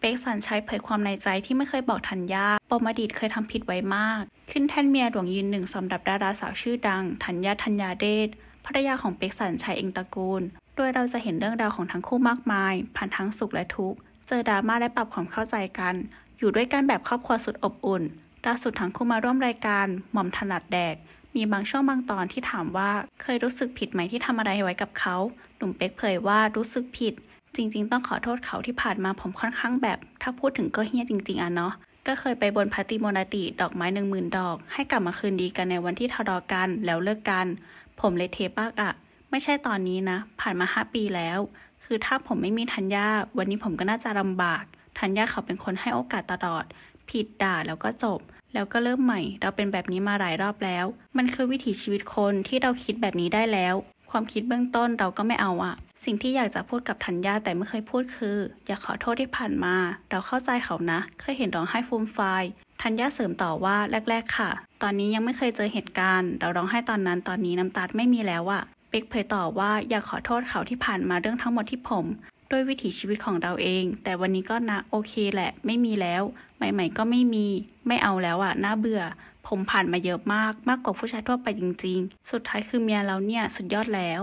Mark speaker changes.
Speaker 1: เป็กสันชัยเผยความในใจที่ไม่เคยบอกทัญญาปมอดีตเคยทำผิดไว้มาก ขึ้นแท่นเมียหลวงยืนหนึ่งสำหรับดาราสาวชื่อดัง ทัญญาทัญญาเดช ภรรยาของเป็กสันชัยเองตระกูล โดยเราจะเห็นเรื่องราวของทั้งคู่มากมาย ผ่านทั้งสุขและทุกข์ เจอดราม่าและปรับความเข้าใจกัน อยู่ด้วยกันแบบครอบครัวสุดอบอุ่นล่าสุดทั้งคู่มาร่วมรายการหม่อมถนัดแดก มีบางช่วงบางตอนที่ถามว่าเคยรู้สึกผิดไหมที่ทำอะไรไว้กับเขา หนุ่มเป็กเผยว่ารู้สึกผิดจริงๆ ต้องขอโทษเขาที่ผ่านมาผมค่อนข้างแบบ ถ้าพูดถึงก็เฮี้ยจริงๆ อ่ะเนาะก็เคยไปบนพาติโมนาติ ดอกไม้หนึ่งหมื่นดอก ให้กลับมาคืนดีกันในวันที่ทะเลาะกันแล้วเลิกกัน ผมเลยเทปากอะ ไม่ใช่ตอนนี้นะ ผ่านมาห้าปีแล้ว คือถ้าผมไม่มีธัญญา วันนี้ผมก็น่าจะลำบากธัญญาเขาเป็นคนให้โอกาสตลอด ผิดด่าแล้วก็จบ แล้วก็เริ่มใหม่ เราเป็นแบบนี้มาหลายรอบแล้ว มันคือวิถีชีวิตคนที่เราคิดแบบนี้ได้แล้วความคิดเบื้องต้นเราก็ไม่เอาอะสิ่งที่อยากจะพูดกับธัญญาแต่ไม่เคยพูดคืออยากขอโทษที่ผ่านมา เราเข้าใจเขานะ เคยเห็นร้องไห้ฟูมฟาย ธัญญาเสริมต่อว่าแรก ๆค่ะ ตอนนี้ยังไม่เคยเจอเหตุการณ์ เราร้องไห้ตอนนั้นตอนนี้น้ำตาไม่มีแล้วอะเป็กเผยต่อว่า อยากขอโทษเขาที่ผ่านมาเรื่องทั้งหมดที่ผมด้วยวิถีชีวิตของเราเอง แต่วันนี้ก็นะโอเคแหละไม่มีแล้ว ใหม่ ๆ ก็ไม่มี ไม่เอาแล้วอะ่ะ น่าเบื่อ ผมผ่านมาเยอะมากมากกว่าผู้ชายทั่วไปจริงๆ สุดท้ายคือเมียเราเนี่ย สุดยอดแล้ว